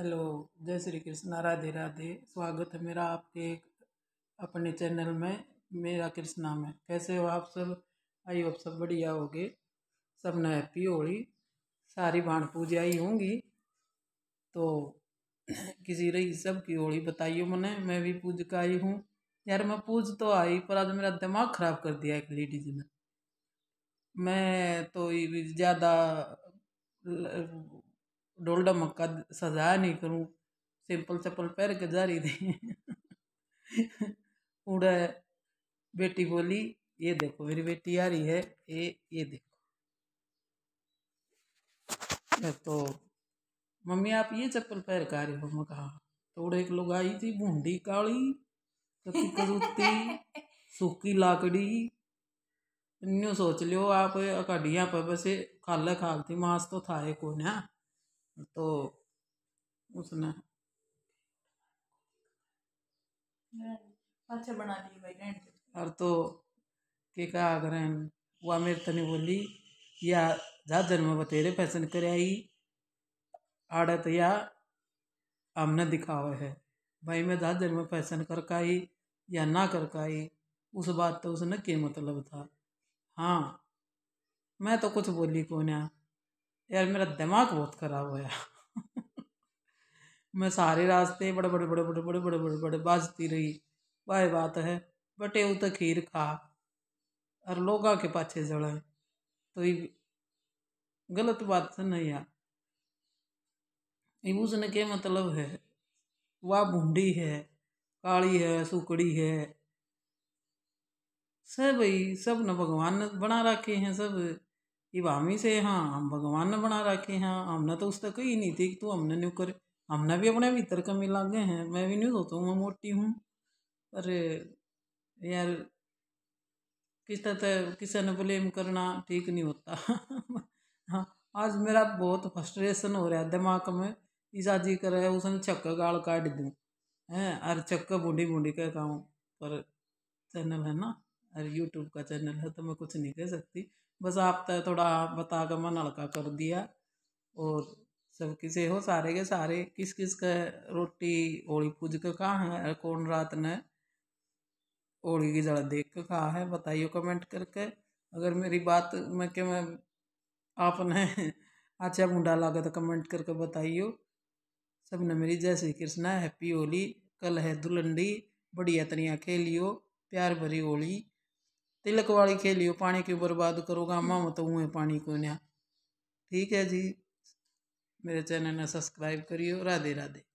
Hello जय श्री कृष्णा राधे राधे स्वागत है मेरा आपके एक अपने चैनल में मेरा कृष्णा में कैसे हो आप सब आई होप सब बढ़िया हो गए सब ने हैप्पी होली सारी भाण पूजा ही होंगी तो किसी रही सब की होली बताइयो मैंने मैं भी पूज का आई हूँ यार मैं पूज तो आई पर आज मेरा दिमाग ख़राब कर दिया एक लेडीज ने मैं तो ज़्यादा डोलडा मक्का सजाया नहीं करूँ सिंपल चप्पल पहन के जा रही थी उड़ा बेटी बोली ये देखो मेरी बेटी आ रही है ये ये देखो तो मम्मी आप ये चप्पल पैर का रहे हो मैं कहा थोड़े हाँ। तो एक लोग आई थी भूडी काली कति सूखी लाकड़ी न्यू सोच लियो आप अकाडिया पर बस खाला खालती मास तो था एक कौन है तो उसने अच्छा बना लिए भाई और तो के कहा करें वो अमेर तने तो बोली या जा जन्म बतेरे फैसन कर आई आड़त तो या हमने दिखावे है भाई मैं जा जन्म फैसन कर ही या ना कर ही उस बात तो उसने के मतलब था हाँ मैं तो कुछ बोली को ना यार मेरा दिमाग बहुत ख़राब होया मैं सारे रास्ते बड़े बड़े बड़े बड़े बड़े बड़े बड़े बड़े बाजती रही वाह बात है बटे ऊ तो खीर खा और लोग के पाछे जड़े तो ये गलत बात से तो नहीं यार उसने के मतलब है वह भूडी है काली है सुकड़ी है सब भाई सब ने भगवान ने बना रखे हैं सब कि भामी से हाँ हम भगवान ने बना रखे हैं हमने तो उस तक ही नहीं थी कि तू हमने न्यू कर हमने भी अपने भीतर कमी लागे हैं मैं भी नहीं सोचता हूँ मैं मोटी हूँ पर यार किस तरह तो, किसी ने ब्लेम करना ठीक नहीं होता हाँ आज मेरा बहुत फ्रस्ट्रेशन हो रहा है दिमाग में ईजा जी कर उसने छक्का गाल काट दूँ है और छक्का बूढ़ी बूढ़ी कहता हूँ पर चैनल है ना अरे यूट्यूब का चैनल है तो मैं कुछ नहीं कह सकती बस आप तो थोड़ा बता कर मन हल्का कर दिया और सब किसे हो सारे के सारे किस किस का रोटी ओली पूज के कहा है कौन रात ने ओली की जड़ा देख के कहा है बताइए कमेंट करके अगर मेरी बात में के मैं आपने अच्छा मुंडा लागे तो कमेंट करके बताइयो सब ने मेरी जय श्री कृष्णा हैप्पी होली कल है दुलंडी बढ़िया तनिया खेलियो प्यार भरी होली तिलक वाली खेली हो पानी क्यों बर्बाद करोगा मामा तो ऊँ पानी को नया ठीक है जी मेरे चैनल ने सब्सक्राइब करियो राधे राधे